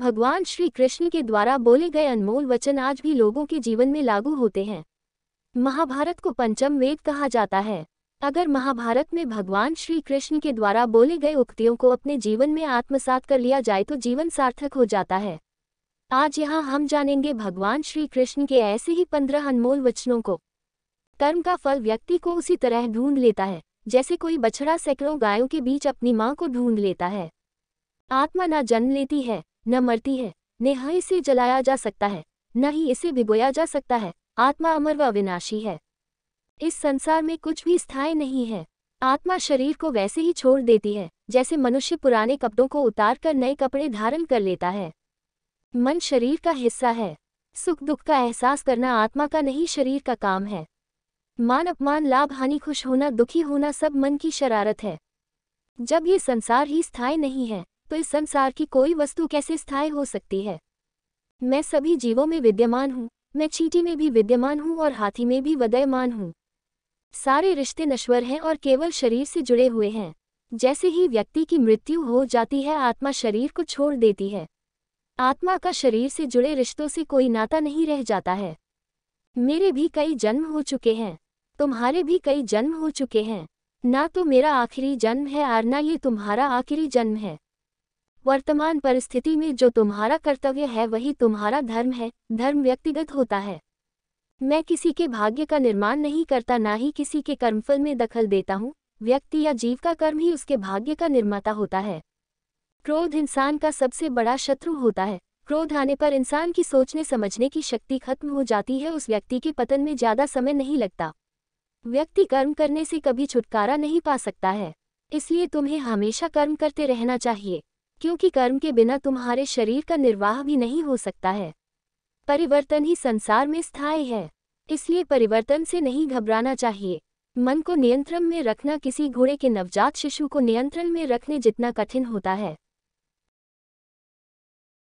भगवान श्री कृष्ण के द्वारा बोले गए अनमोल वचन आज भी लोगों के जीवन में लागू होते हैं महाभारत को पंचम वेद कहा जाता है अगर महाभारत में भगवान श्री कृष्ण के द्वारा बोले गए उक्तियों को अपने जीवन में आत्मसात कर लिया जाए तो जीवन सार्थक हो जाता है आज यहाँ हम जानेंगे भगवान श्री कृष्ण के ऐसे ही पंद्रह अनमोल वचनों को कर्म का फल व्यक्ति को उसी तरह ढूंढ लेता है जैसे कोई बछड़ा सैकड़ों गायों के बीच अपनी माँ को ढूंढ लेता है आत्मा न जन्म लेती है न मरती है ही इसे जलाया जा सकता है न ही इसे भिगोया जा सकता है आत्मा अमर व अविनाशी है इस संसार में कुछ भी स्थायी नहीं है आत्मा शरीर को वैसे ही छोड़ देती है जैसे मनुष्य पुराने कपड़ों को उतार कर नए कपड़े धारण कर लेता है मन शरीर का हिस्सा है सुख दुख का एहसास करना आत्मा का नहीं शरीर का काम है मान अपमान लाभ हानि खुश होना दुखी होना सब मन की शरारत है जब ये संसार ही स्थायी नहीं है तो इस संसार की कोई वस्तु कैसे स्थायी हो सकती है मैं सभी जीवों में विद्यमान हूँ मैं चीटी में भी विद्यमान हूँ और हाथी में भी वदयमान हूँ सारे रिश्ते नश्वर हैं और केवल शरीर से जुड़े हुए हैं जैसे ही व्यक्ति की मृत्यु हो जाती है आत्मा शरीर को छोड़ देती है आत्मा का शरीर से जुड़े रिश्तों से कोई नाता नहीं रह जाता है मेरे भी कई जन्म हो चुके हैं तुम्हारे भी कई जन्म हो चुके हैं ना तो मेरा आखिरी जन्म है और ना ये तुम्हारा आखिरी जन्म है वर्तमान परिस्थिति में जो तुम्हारा कर्तव्य है वही तुम्हारा धर्म है धर्म व्यक्तिगत होता है मैं किसी के भाग्य का निर्माण नहीं करता ना ही किसी के कर्मफल में दखल देता हूँ व्यक्ति या जीव का कर्म ही उसके भाग्य का निर्माता होता है क्रोध इंसान का सबसे बड़ा शत्रु होता है क्रोध आने पर इंसान की सोचने समझने की शक्ति खत्म हो जाती है उस व्यक्ति के पतन में ज्यादा समय नहीं लगता व्यक्ति कर्म करने से कभी छुटकारा नहीं पा सकता है इसलिए तुम्हें हमेशा कर्म करते रहना चाहिए क्योंकि कर्म के बिना तुम्हारे शरीर का निर्वाह भी नहीं हो सकता है परिवर्तन ही संसार में स्थायी है इसलिए परिवर्तन से नहीं घबराना चाहिए मन को नियंत्रण में रखना किसी घोड़े के नवजात शिशु को नियंत्रण में रखने जितना कठिन होता है